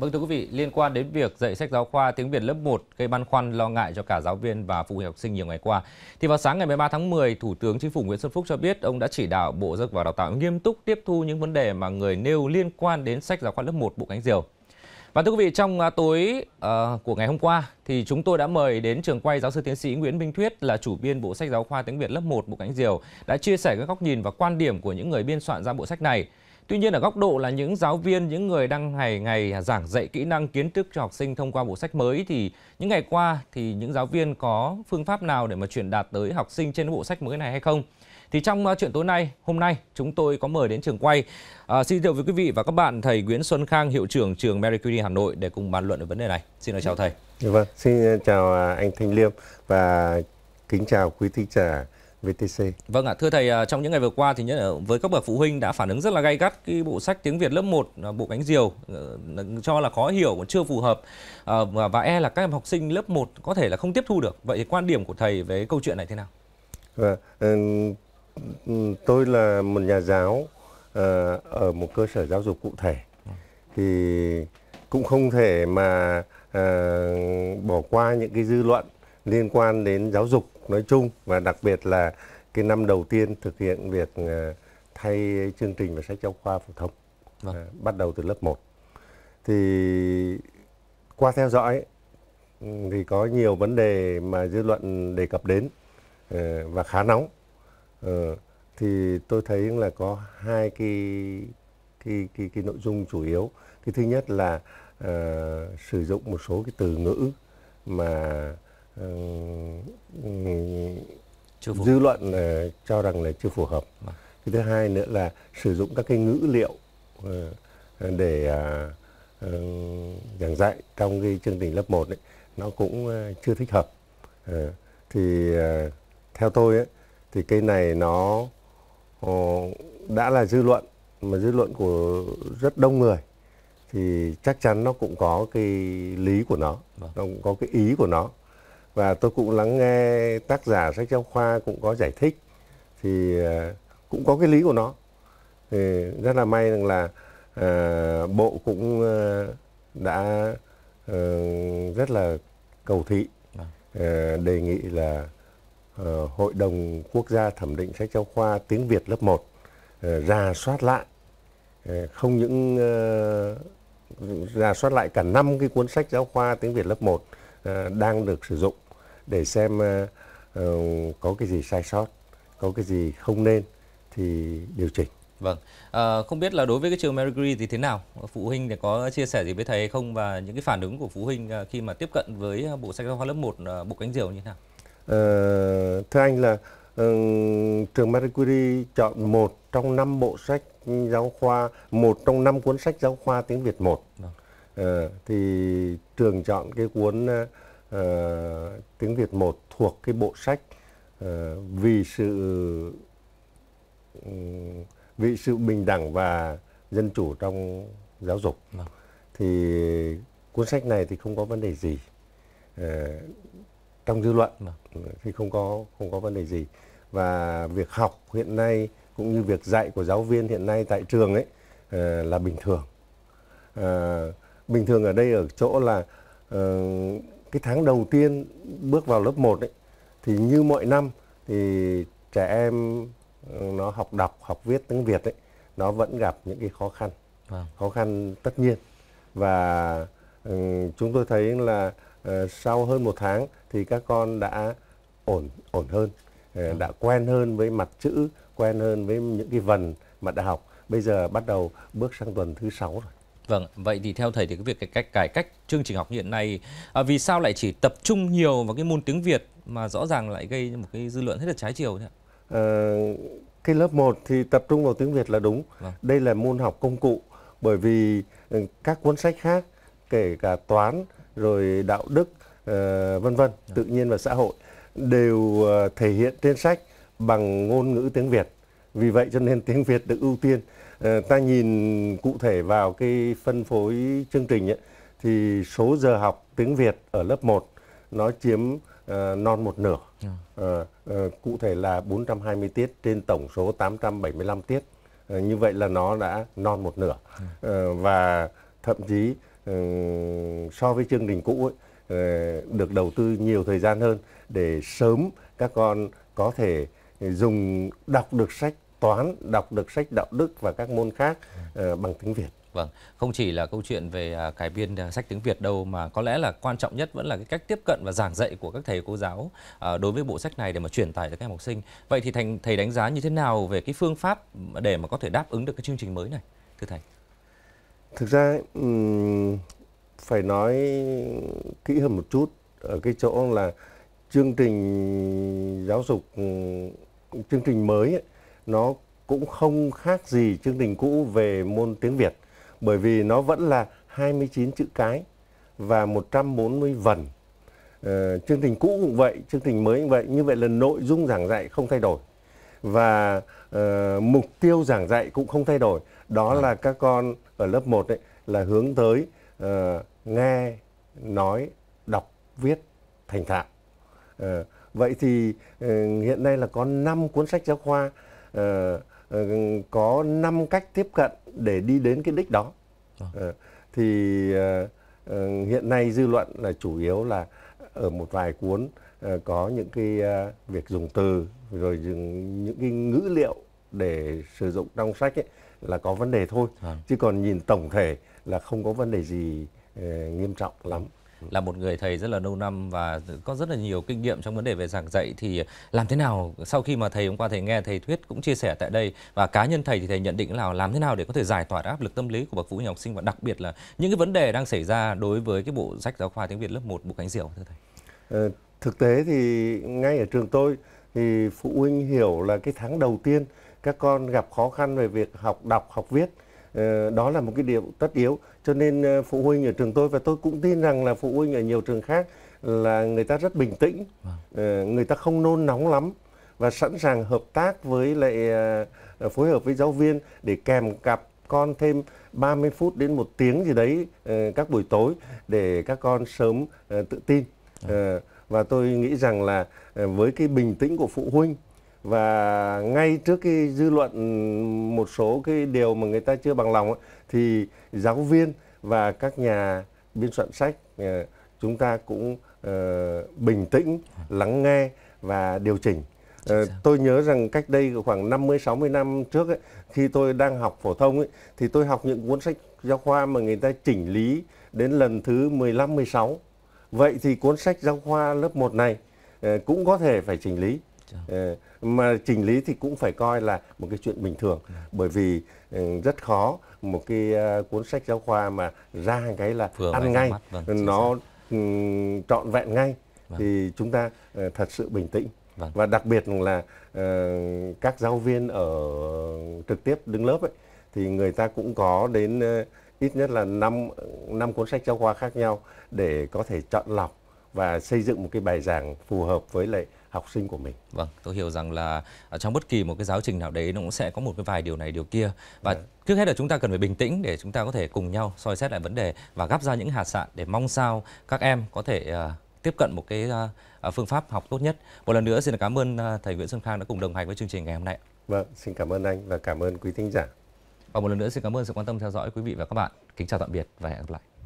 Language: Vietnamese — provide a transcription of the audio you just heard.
Vâng thưa quý vị, liên quan đến việc dạy sách giáo khoa tiếng Việt lớp 1 gây băn khoăn lo ngại cho cả giáo viên và phụ huynh học sinh nhiều ngày qua. Thì vào sáng ngày 13 tháng 10, Thủ tướng Chính phủ Nguyễn Xuân Phúc cho biết ông đã chỉ đạo Bộ Giáo dục và Đào tạo nghiêm túc tiếp thu những vấn đề mà người nêu liên quan đến sách giáo khoa lớp 1 Bộ Cánh Diều. Và thưa quý vị, trong à, tối uh, của ngày hôm qua thì chúng tôi đã mời đến trường quay giáo sư tiến sĩ Nguyễn Minh Thuyết là chủ biên bộ sách giáo khoa tiếng Việt lớp 1 Bộ Cánh Diều đã chia sẻ các góc nhìn và quan điểm của những người biên soạn ra bộ sách này. Tuy nhiên ở góc độ là những giáo viên, những người đang ngày ngày giảng dạy kỹ năng kiến thức cho học sinh thông qua bộ sách mới thì những ngày qua thì những giáo viên có phương pháp nào để mà truyền đạt tới học sinh trên bộ sách mới này hay không? Thì trong ờ, chuyện tối nay, hôm nay chúng tôi có mời đến trường quay à, xin giới thiệu với quý vị và các bạn thầy Nguyễn Xuân Khang, hiệu trưởng trường Mary Curie Hà Nội để cùng bàn luận về vấn đề này. Xin chào thầy. Dạ vâng, xin chào ờ, anh Thanh Liêm và kính chào quý thính giả VTC. Vâng ạ, thưa thầy, à, trong những ngày vừa qua thì với các bậc phụ huynh đã phản ứng rất là gay gắt cái bộ sách tiếng Việt lớp 1 à, bộ cánh diều ờ, cho là khó hiểu còn chưa phù hợp à, và e là các em học sinh lớp 1 có thể là không tiếp thu được. Vậy thì quan điểm của thầy về câu chuyện này thế nào? Vâng, ờ, ừ, tôi là một nhà giáo ờ, ở một cơ sở giáo dục cụ thể vâng. thì cũng không thể mà bỏ qua những cái dư luận liên quan đến giáo dục nói chung và đặc biệt là cái năm đầu tiên thực hiện việc ờ, thay chương trình và sách giáo khoa phổ thông vâng. à, bắt đầu từ lớp 1. Thì qua theo dõi ừ, thì có nhiều vấn đề mà dư luận đề cập đến ờ, và khá nóng. Ờ, thì tôi thấy là có hai cái cái cái, cái nội dung chủ yếu. Cái thứ nhất là uh, sử dụng một số cái từ ngữ mà uh, dư luận là ờ, cho rằng là chưa phù hợp à. thứ hai nữa là sử dụng các cái ngữ liệu ờ, để à, ờ, giảng dạy trong cái chương trình lớp 1 ấy, nó cũng chưa thích hợp thì theo tôi ấy, thì cái này nó đã là dư luận mà dư luận của rất đông người thì chắc chắn nó cũng có cái lý của nó, vâng. nó cũng có cái ý của nó và tôi cũng lắng nghe tác giả sách giáo khoa cũng có giải thích thì ờ, cũng có cái lý của nó thì rất là may rằng là à, bộ cũng ờ, đã à, rất là cầu thị à, đề nghị là à, hội đồng quốc gia thẩm định sách giáo khoa tiếng Việt lớp 1 à, ra soát lại à, không những à, ra soát lại cả năm cái cuốn sách giáo khoa tiếng Việt lớp 1 à, đang được sử dụng để xem uh, có cái gì sai sót, có cái gì không nên thì điều chỉnh. Vâng, à, không biết là đối với cái trường Marie thì thế nào? Phụ huynh có chia sẻ gì với thầy không và những cái phản ứng của phụ huynh khi mà tiếp cận với bộ sách giáo khoa lớp 1 bộ cánh diều như thế nào? À, thưa anh là uh, trường Marie chọn một trong năm bộ sách giáo khoa, một trong năm cuốn sách giáo khoa tiếng Việt một. Vâng. À, thì trường chọn cái cuốn uh, Ờ, tiếng Việt một thuộc cái bộ sách ờ, vì sự ừ, vì sự bình đẳng và dân chủ trong giáo dục vâng. thì cuốn sách này thì không có vấn đề gì ờ, trong dư luận vâng. thì không có không có vấn đề gì và việc học hiện nay cũng như việc dạy của giáo viên hiện nay tại trường ấy uh, là bình thường uh, bình thường ở đây ở chỗ là uh, cái tháng đầu tiên bước vào lớp 1 ấy, thì như mọi năm thì trẻ em ừ, nó học đọc học viết tiếng Việt ấy nó vẫn gặp những cái khó khăn wow. Vâng. khó khăn tất nhiên và um, chúng tôi thấy là uh, sau hơn một tháng thì các con đã ổn ổn hơn uh, đã quen hơn với mặt chữ quen hơn với những cái vần mà đã học bây giờ bắt đầu bước sang tuần thứ sáu rồi Vâng, vậy thì theo thầy thì cái việc cái cách cải cách chương trình học hiện nay à, vì sao lại chỉ tập trung nhiều vào cái môn tiếng Việt mà rõ ràng lại gây một cái dư luận rất là trái chiều thế ạ? À, cái lớp 1 thì tập trung vào tiếng Việt là đúng. Vâng. Đây là môn học công cụ bởi vì ừ, các cuốn sách khác kể cả toán rồi đạo đức uh, vân vân, dạ. tự nhiên và xã hội đều ờ, thể hiện trên sách bằng ngôn ngữ tiếng Việt. Vì vậy cho nên tiếng Việt được ưu tiên Ờ, ta nhìn cụ thể vào cái phân phối chương trình ấy, thì số giờ học tiếng Việt ở lớp 1 nó chiếm uh, non một nửa. Uh, uh, cụ thể là 420 tiết trên tổng số 875 tiết. Uh, như vậy là nó đã non một nửa. Uh, và thậm chí uh, so với chương trình cũ ấy, uh, được đầu tư nhiều thời gian hơn để sớm các con có thể dùng đọc được sách toán, đọc được sách đạo đức và các môn khác uh, bằng tiếng Việt. Vâng, không chỉ là câu chuyện về à, cải biên à, sách tiếng Việt đâu mà có lẽ là quan trọng nhất vẫn là cái cách tiếp cận và giảng dạy của các thầy cô giáo à, đối với bộ sách này để mà truyền tải cho các em học sinh. Vậy thì thành thầy đánh giá như thế nào về cái phương pháp để mà có thể đáp ứng được cái chương trình mới này, thưa thầy? Thực ra phải nói kỹ hơn một chút ở cái chỗ là chương trình giáo dục chương trình mới ấy, nó cũng không khác gì chương trình cũ về môn tiếng Việt bởi vì nó vẫn là 29 chữ cái và 140 vần. Ờ, chương trình cũ cũng vậy, chương trình mới cũng vậy, như vậy là nội dung giảng dạy không thay đổi và uh, mục tiêu giảng dạy cũng không thay đổi. Đó à. là các con ở lớp 1 ấy là hướng tới uh, nghe, nói, đọc, viết thành thạo. Uh, vậy thì uh, hiện nay là có 5 cuốn sách giáo khoa Ờ, ờ, có 5 cách tiếp cận để đi đến cái đích đó. À. Thì hiện nay dư luận là chủ yếu là ở một vài cuốn có những cái việc dùng từ rồi những cái ngữ liệu để sử dụng trong sách ấy là có vấn đề thôi. À. Chứ còn nhìn tổng thể là không có vấn đề gì nghiêm trọng lắm là một người thầy rất là lâu năm và có rất là nhiều kinh nghiệm trong vấn đề về giảng dạy thì làm thế nào sau khi mà thầy hôm qua thầy nghe thầy thuyết cũng chia sẻ tại đây và cá nhân thầy thì thầy nhận định là làm thế nào để có thể giải tỏa áp lực tâm lý của bậc phụ huynh học sinh và đặc biệt là những cái vấn đề đang xảy ra đối với cái bộ sách giáo khoa tiếng Việt lớp 1 bộ cánh diều thưa thầy. Ờ, thực tế thì ngay ở trường tôi thì phụ huynh hiểu là cái tháng đầu tiên các con gặp khó khăn về việc học đọc học viết Ờ, đó là một cái điều tất yếu cho nên ờ, phụ huynh ở trường tôi và tôi cũng tin rằng là phụ huynh ở nhiều trường khác là người ta rất bình tĩnh vâng. ờ, người ta không nôn nóng lắm và sẵn sàng hợp tác với lại phối hợp với giáo viên để kèm cặp con thêm 30 phút đến một tiếng gì đấy các buổi tối để các con sớm tự tin dạ. và tôi nghĩ rằng là với cái bình tĩnh của phụ huynh và ngay trước cái dư luận một số cái điều mà người ta chưa bằng lòng thì giáo viên và các nhà biên soạn sách ờ, chúng ta cũng uh, bình tĩnh lắng nghe và điều chỉnh ờ, tôi nhớ rằng cách đây khoảng 50 60 năm trước ấy, khi tôi đang học phổ thông ấy, thì tôi học những cuốn sách giáo khoa mà người ta chỉnh lý đến lần thứ 15 16 vậy thì cuốn sách giáo khoa lớp 1 này cũng có thể phải chỉnh lý Dạ. Ờ, mà chỉnh lý thì cũng phải coi là một cái chuyện bình thường dạ. bởi vì ừ, rất khó một cái ờ, cuốn sách giáo khoa mà ra cái là Vừa ăn ngay vâng, nó um, trọn vẹn ngay vâng. thì chúng ta ờ, thật sự bình tĩnh vâng. và đặc biệt là các giáo viên ở trực tiếp đứng lớp ấy thì người ta cũng có đến ít nhất là năm năm cuốn sách giáo khoa khác nhau để có thể chọn lọc và xây dựng một cái bài giảng phù hợp với lại học sinh của mình. Vâng, tôi hiểu rằng là à, trong bất kỳ một cái giáo trình nào đấy nó cũng sẽ có một cái vài điều này điều kia và yeah. Dạ. trước hết là chúng ta cần phải bình tĩnh để chúng ta có thể cùng nhau soi xét lại vấn đề và gắp ra những hạt sạn để mong sao các em có thể uh, tiếp cận một cái uh, phương pháp học tốt nhất. Một lần nữa xin cảm ơn uh, thầy Nguyễn Xuân Khang đã cùng đồng hành với chương trình ngày hôm nay. Vâng, xin cảm ơn anh và cảm ơn quý thính giả. Và một lần nữa xin cảm ơn sự quan tâm theo dõi quý vị và các bạn. Kính chào tạm biệt và hẹn gặp lại.